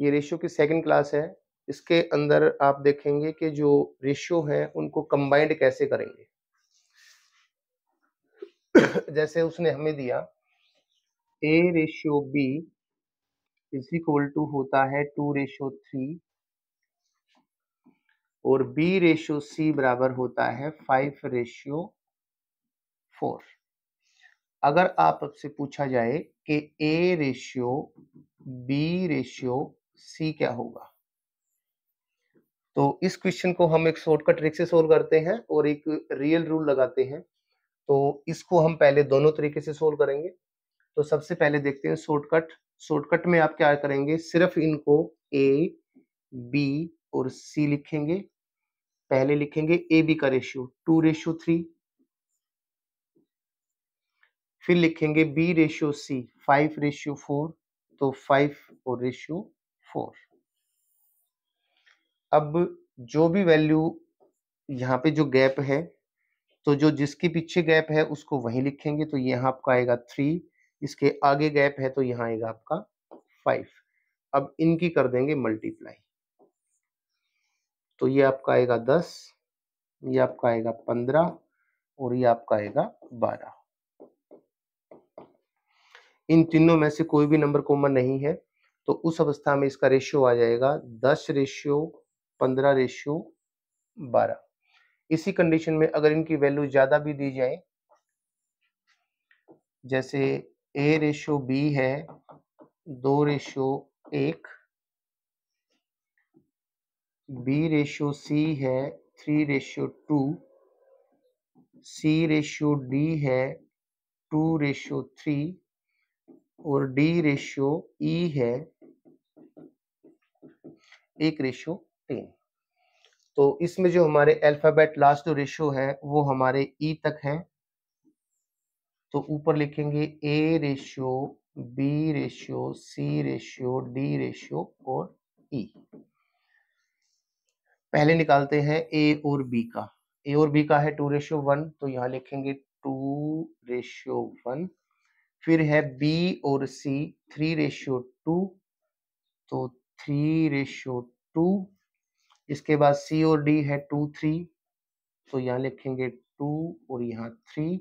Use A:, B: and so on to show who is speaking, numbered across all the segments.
A: ये रेशियो की second class है इसके अंदर आप देखेंगे कि जो रेशियो है उनको कंबाइंड कैसे करेंगे जैसे उसने हमें दिया A ratio B is equal to होता है टू रेशियो थ्री और बी रेशियो सी बराबर होता है फाइव रेशियो फोर अगर आप आपसे पूछा जाए कि A ratio B ratio C क्या होगा तो इस क्वेश्चन को हम एक शॉर्टकट ट्रिक से सोल्व करते हैं और एक रियल रूल लगाते हैं तो इसको हम पहले दोनों तरीके से सोल्व करेंगे तो सबसे पहले देखते हैं शॉर्टकट शॉर्टकट में आप क्या करेंगे सिर्फ इनको ए बी और सी लिखेंगे पहले लिखेंगे ए बी का रेशियो टू रेशियो थ्री फिर लिखेंगे B ratio C five ratio four तो फाइव और रेशियो फोर अब जो भी वैल्यू यहाँ पे जो गैप है तो जो जिसके पीछे गैप है उसको वहीं लिखेंगे तो यहाँ आपका आएगा थ्री इसके आगे गैप है तो यहाँ आएगा आपका फाइव अब इनकी कर देंगे मल्टीप्लाई तो ये आपका आएगा दस ये आपका आएगा पंद्रह और ये आपका आएगा बारह इन तीनों में से कोई भी नंबर कॉमन नहीं है तो उस अवस्था में इसका रेशियो आ जाएगा दस रेशियो पंद्रह रेशियो बारह इसी कंडीशन में अगर इनकी वैल्यू ज्यादा भी दी जाए जैसे ए रेशियो बी है दो रेशियो एक बी रेशियो सी है three ratio two C ratio D है टू रेशियो थ्री और डी रेशियो ई है एक रेशियो टेन तो इसमें जो हमारे अल्फाबेट लास्ट जो रेशियो है वो हमारे ई e तक है तो ऊपर लिखेंगे A ratio B ratio C ratio D ratio और ई e. पहले निकालते हैं ए और बी का ए और बी का है टू रेशियो वन तो यहाँ लिखेंगे टू रेशियो वन फिर है बी और सी थ्री रेशियो टू तो थ्री रेशियो टू इसके बाद सी और डी है टू थ्री तो यहाँ लिखेंगे टू और यहाँ थ्री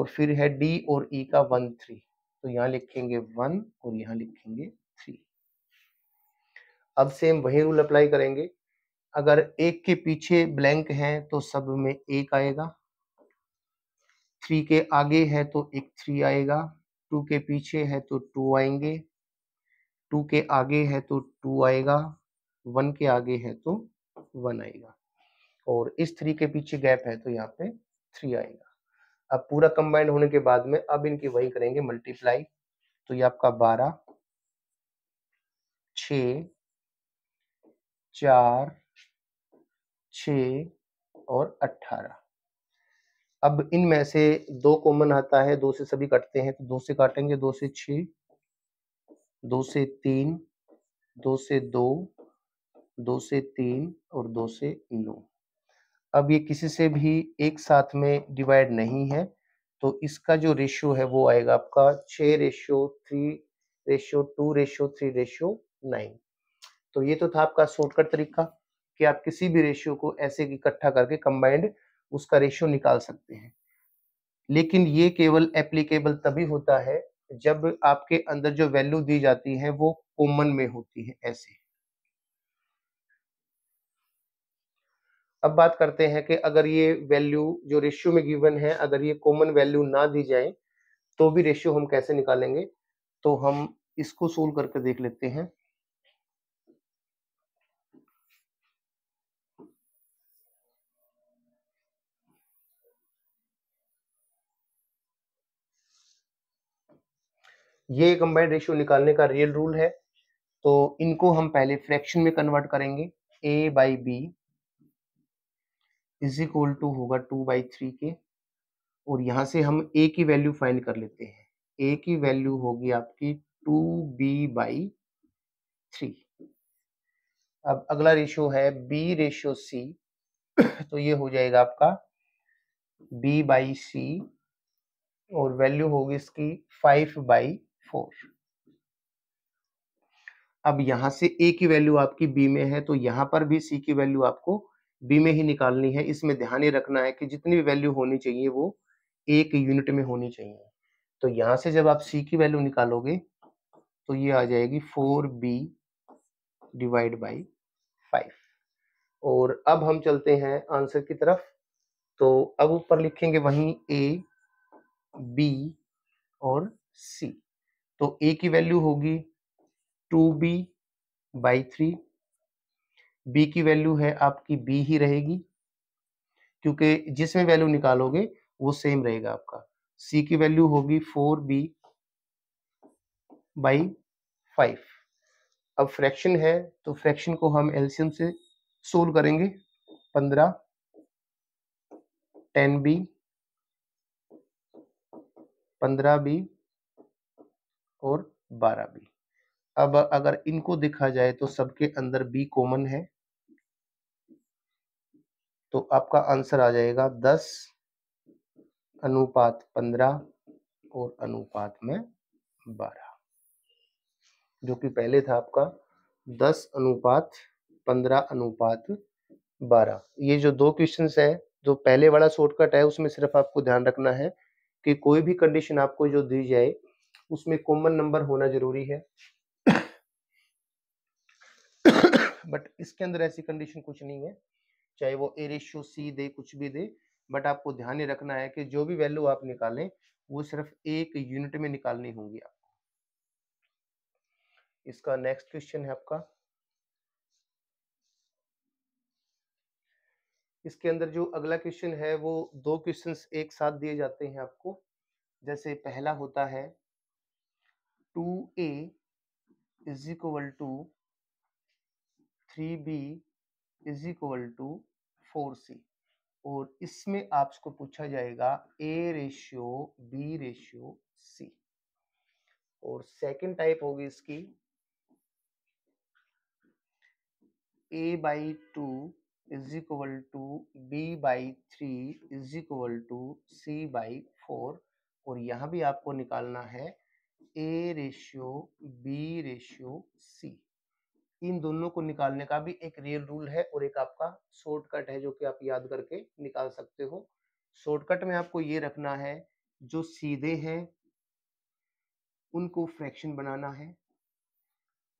A: और फिर है डी और ई e का वन थ्री तो यहाँ लिखेंगे वन और यहाँ लिखेंगे थ्री अब सेम वही रूल अप्लाई करेंगे अगर एक के पीछे ब्लैंक है तो सब में एक आएगा थ्री के आगे है तो एक थ्री आएगा टू के पीछे है तो टू आएंगे टू के आगे है तो टू आएगा वन के आगे है तो वन आएगा और इस थ्री के पीछे गैप है तो यहाँ पे थ्री आएगा अब पूरा कंबाइंड होने के बाद में अब इनकी वही करेंगे मल्टीप्लाई तो ये आपका बारह छ चार छ और अट्ठारह अब इनमें से दो कॉमन आता है दो से सभी कटते हैं तो दो से काटेंगे दो से छ दो से तीन दो से दो दो से तीन और दो से नौ अब ये किसी से भी एक साथ में डिवाइड नहीं है तो इसका जो रेशियो है वो आएगा आपका छ ratio three ratio two ratio three ratio nine तो ये तो था आपका शॉर्टकट तरीका कि आप किसी भी रेशियो को ऐसे इकट्ठा करके कंबाइंड उसका रेशियो निकाल सकते हैं लेकिन ये केवल एप्लीकेबल तभी होता है जब आपके अंदर जो वैल्यू दी जाती है वो कॉमन में होती है ऐसे अब बात करते हैं कि अगर ये वैल्यू जो रेशियो में गिवन है अगर ये कॉमन वैल्यू ना दी जाए तो भी रेशियो हम कैसे निकालेंगे तो हम इसको सोल्व करके देख लेते हैं ये कंबाइंड रेशियो निकालने का रियल रूल है तो इनको हम पहले फ्रैक्शन में कन्वर्ट करेंगे A by B is equal to होगा टू बाई थ्री के और यहां से हम ए की वैल्यू फाइंड कर लेते हैं ए की वैल्यू होगी आपकी टू बी बाई थ्री अब अगला रेशियो है बी रेशियो सी तो ये हो जाएगा आपका बी बाई सी और वैल्यू होगी इसकी फाइव बाई फोर अब यहां से ए की वैल्यू आपकी बी में है तो यहां पर भी सी की वैल्यू आपको बी में ही निकालनी है इसमें ध्यान ही रखना है कि जितनी भी वैल्यू होनी चाहिए वो एक यूनिट में होनी चाहिए तो यहां से जब आप सी की वैल्यू निकालोगे तो ये आ जाएगी four B divide by five और अब हम चलते हैं आंसर की तरफ तो अब ऊपर लिखेंगे वहीं ए बी और सी तो ए की वैल्यू होगी two B by three B की वैल्यू है आपकी बी ही रहेगी क्योंकि जिसमें वैल्यू निकालोगे वो सेम रहेगा आपका सी की वैल्यू होगी फोर बी बाई फाइव अब फ्रैक्शन है तो फ्रैक्शन को हम एल्सियम से सोल्व करेंगे पंद्रह टेन बी पंद्रह बी और बारह बी अब अगर इनको देखा जाए तो सबके अंदर बी कॉमन है तो आपका आंसर आ जाएगा दस अनुपात पंद्रह और अनुपात में बारह जो कि पहले था आपका दस अनुपात पंद्रह अनुपात बारह ये जो दो क्वेश्चन है जो पहले वाला शॉर्टकट है उसमें सिर्फ आपको ध्यान रखना है कि कोई भी कंडीशन आपको जो दी जाए उसमें कॉमन नंबर होना जरूरी है बट इसके अंदर ऐसी कंडीशन कुछ नहीं है चाहे वो ए रेशियो सी दे कुछ भी दे बट आपको ध्यान ही रखना है कि जो भी वैल्यू आप निकालें वो सिर्फ एक यूनिट में निकालनी होंगी आपको इसका नेक्स्ट क्वेश्चन है आपका इसके अंदर जो अगला क्वेश्चन है वो दो क्वेश्चंस एक साथ दिए जाते हैं आपको जैसे पहला होता है two A is equal to three B is equal to four C और इसमें आपको पूछा जाएगा A ratio B ratio C और सेकंड टाइप होगी इसकी A by two is equal to B by three is equal to C by four और यहाँ भी आपको निकालना है A ratio B ratio C इन दोनों को निकालने का भी एक रियल रूल है और एक आपका शॉर्टकट है जो कि आप याद करके निकाल सकते हो शॉर्टकट में आपको ये रखना है जो सीधे हैं उनको फ्रैक्शन बनाना है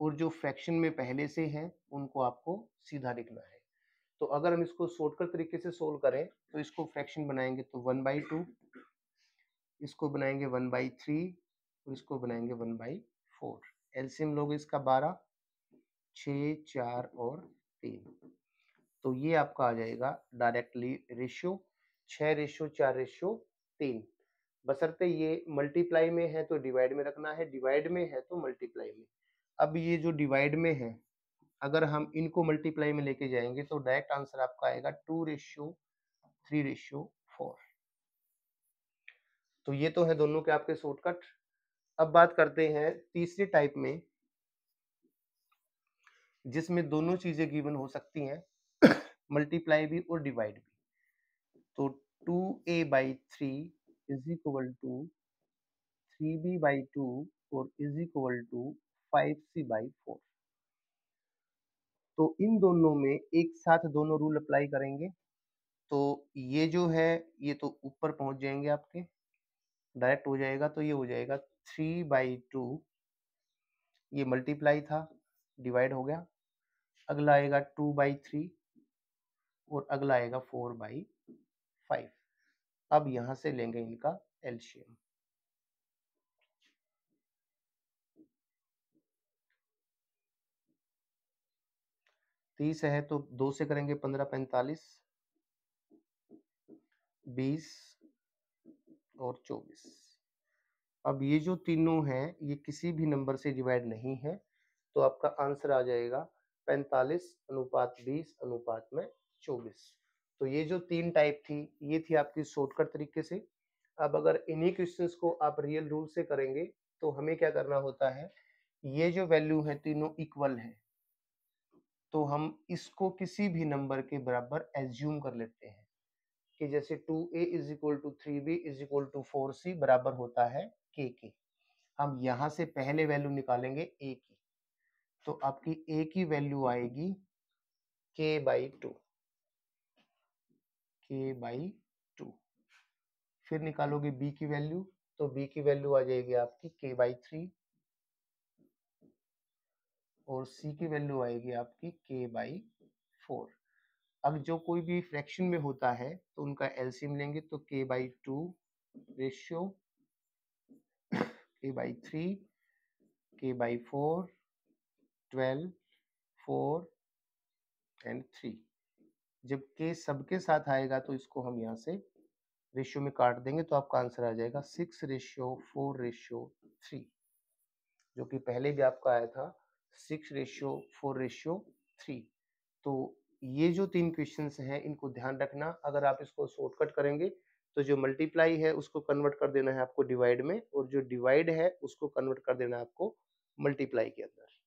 A: और जो फ्रैक्शन में पहले से हैं उनको आपको सीधा लिखना है तो अगर हम इसको शॉर्टकट तरीके से सोल्व करें तो इसको फ्रैक्शन बनाएंगे तो वन बाई टू इसको बनाएंगे वन बाई थ्री और इसको बनाएंगे वन बाई फोर एल्सियम लोग इसका बारह छ चार और तीन तो ये आपका आ जाएगा डायरेक्टली रेशियो छः रेशियो चार रेशियो तीन बसरते ये मल्टीप्लाई में है तो डिवाइड में रखना है डिवाइड में है तो मल्टीप्लाई में अब ये जो डिवाइड में है अगर हम इनको मल्टीप्लाई में लेके जाएंगे तो डायरेक्ट आंसर आपका आएगा two ratio three ratio four तो ये तो है दोनों के आपके शॉर्टकट अब बात करते हैं तीसरे टाइप में जिसमें दोनों चीजें गिवन हो सकती हैं मल्टीप्लाई भी और डिवाइड भी तो two A by three is equal to three B by two और is equal to five C by four तो इन दोनों में एक साथ दोनों रूल अप्लाई करेंगे तो ये जो है ये तो ऊपर पहुंच जाएंगे आपके डायरेक्ट हो जाएगा तो ये हो जाएगा थ्री बाई टू ये मल्टीप्लाई था डिवाइड हो गया अगला आएगा टू बाई थ्री और अगला आएगा फोर बाई फाइव अब यहां से लेंगे इनका एल्शियम तीस है तो दो से करेंगे पंद्रह पैंतालीस बीस और चौबीस अब ये जो तीनों हैं ये किसी भी नंबर से डिवाइड नहीं है तो आपका आंसर आ जाएगा पैंतालीस अनुपात बीस अनुपात में चौबीस तो ये जो तीन टाइप थी ये थी आपकी शॉर्टकट तरीके से अब अगर इन्हीं क्वेश्चन को आप रियल रूल से करेंगे तो हमें क्या करना होता है ये जो वैल्यू है तीनों इक्वल है तो हम इसको किसी भी नंबर के बराबर एज्यूम कर लेते हैं कि जैसे two A is equal to three B is equal to four C बराबर होता है के के हम यहाँ से पहले वैल्यू निकालेंगे ए की तो आपकी ए की वैल्यू आएगी K by two K by two फिर निकालोगे बी की वैल्यू तो बी की वैल्यू आ जाएगी आपकी के बाई थ्री और सी की वैल्यू आएगी आपकी के बाई फोर अब जो कोई भी फ्रैक्शन में होता है तो उनका एलसीएम लेंगे तो K by two ratio k by 3 k by 4 12 4 and three जब के सबके साथ आएगा तो इसको हम यहाँ से रेशियो में काट देंगे तो आपका आंसर आ जाएगा six ratio four ratio three जो कि पहले भी आपका आया था six ratio four ratio three तो ये जो तीन क्वेश्चन हैं इनको ध्यान रखना अगर आप इसको शॉर्टकट करेंगे तो जो मल्टीप्लाई है उसको कन्वर्ट कर देना है आपको डिवाइड में और जो डिवाइड है उसको कन्वर्ट कर देना है आपको मल्टीप्लाई के अंदर